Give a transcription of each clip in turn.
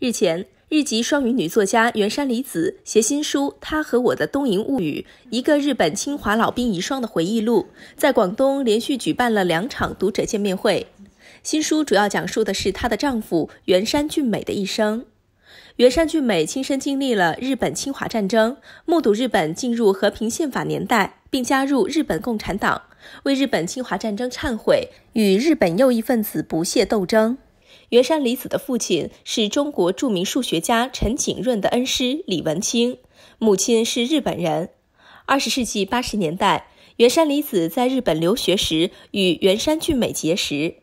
日前，日籍双语女作家原山里子携新书《她和我的东瀛物语：一个日本侵华老兵遗孀的回忆录》在广东连续举办了两场读者见面会。新书主要讲述的是她的丈夫原山俊美的一生。原山俊美亲身经历了日本侵华战争，目睹日本进入和平宪法年代，并加入日本共产党，为日本侵华战争忏悔，与日本右翼分子不懈斗争。原山离子的父亲是中国著名数学家陈景润的恩师李文清，母亲是日本人。二十世纪八十年代，原山离子在日本留学时与原山俊美结识。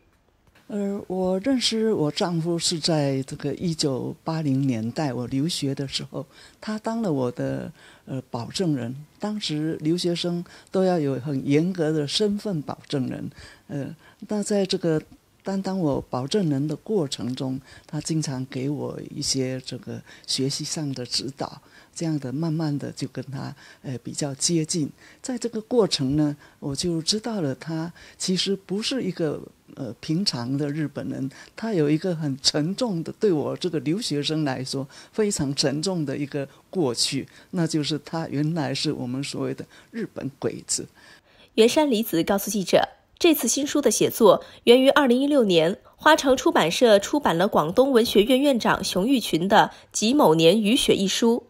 呃，我认识我丈夫是在这个一九八零年代，我留学的时候，他当了我的呃保证人。当时留学生都要有很严格的身份保证人。呃，那在这个。但当我保证人的过程中，他经常给我一些这个学习上的指导，这样的慢慢的就跟他呃比较接近。在这个过程呢，我就知道了他其实不是一个呃平常的日本人，他有一个很沉重的对我这个留学生来说非常沉重的一个过去，那就是他原来是我们所谓的日本鬼子。原山离子告诉记者。这次新书的写作源于二零一六年花城出版社出版了广东文学院院长熊玉群的《极某年雨雪》一书，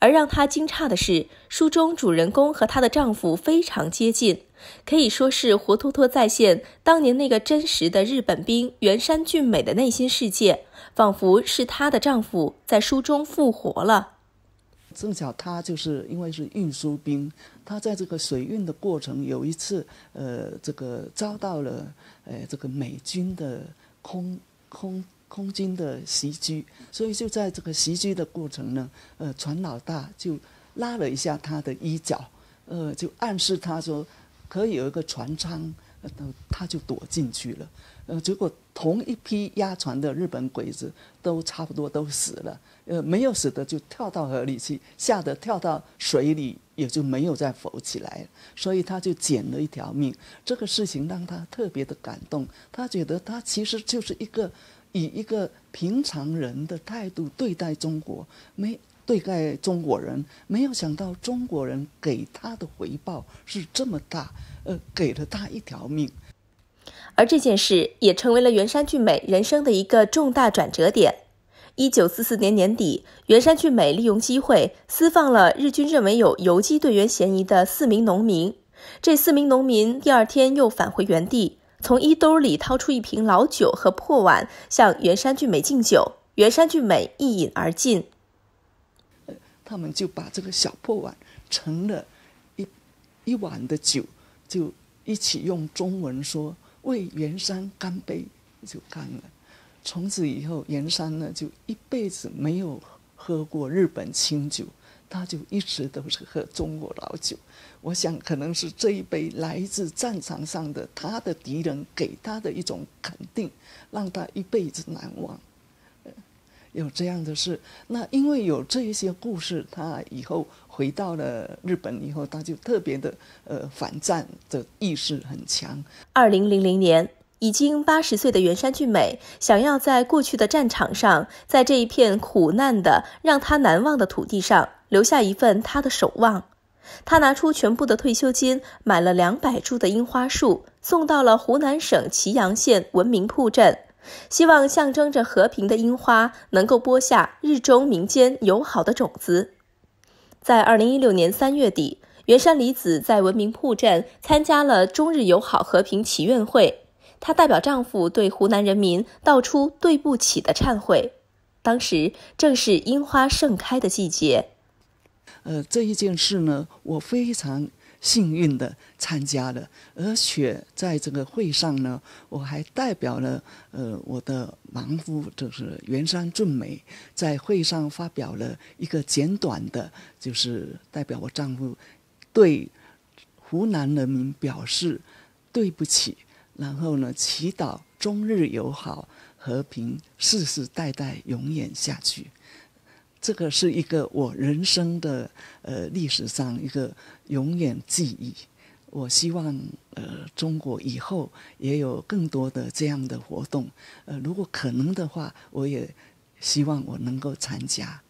而让他惊诧的是，书中主人公和她的丈夫非常接近，可以说是活脱脱再现当年那个真实的日本兵原山俊美的内心世界，仿佛是她的丈夫在书中复活了。正巧他就是因为是运输兵，他在这个水运的过程有一次，呃，这个遭到了呃这个美军的空空空军的袭击，所以就在这个袭击的过程呢，呃，船老大就拉了一下他的衣角，呃，就暗示他说可以有一个船舱，呃，他就躲进去了。呃，结果同一批押船的日本鬼子都差不多都死了，呃，没有死的就跳到河里去，吓得跳到水里也就没有再浮起来，所以他就捡了一条命。这个事情让他特别的感动，他觉得他其实就是一个以一个平常人的态度对待中国，没对待中国人，没有想到中国人给他的回报是这么大，呃，给了他一条命。而这件事也成为了袁山俊美人生的一个重大转折点。一九四四年年底，袁山俊美利用机会私放了日军认为有游击队员嫌疑的四名农民。这四名农民第二天又返回原地，从衣兜里掏出一瓶老酒和破碗，向袁山俊美敬酒。袁山俊美一饮而尽。他们就把这个小破碗盛了一一碗的酒，就一起用中文说。为袁山干杯，就干了。从此以后，袁山呢就一辈子没有喝过日本清酒，他就一直都是喝中国老酒。我想，可能是这一杯来自战场上的他的敌人给他的一种肯定，让他一辈子难忘。有这样的事，那因为有这一些故事，他以后回到了日本以后，他就特别的呃反战的意识很强。二零零零年，已经八十岁的原山俊美想要在过去的战场上，在这一片苦难的让他难忘的土地上留下一份他的守望。他拿出全部的退休金，买了两百株的樱花树，送到了湖南省祁阳县文明铺镇。希望象征着和平的樱花能够播下日中民间友好的种子。在二零一六年三月底，原山里子在文明铺镇参加了中日友好和平祈愿会，她代表丈夫对湖南人民道出对不起的忏悔。当时正是樱花盛开的季节。呃，这一件事呢，我非常。幸运的参加了，而且在这个会上呢，我还代表了呃我的亡夫，就是袁山俊美，在会上发表了一个简短的，就是代表我丈夫对湖南人民表示对不起，然后呢祈祷中日友好和平，世世代代永远下去。这个是一个我人生的呃历史上一个永远记忆。我希望呃中国以后也有更多的这样的活动，呃如果可能的话，我也希望我能够参加。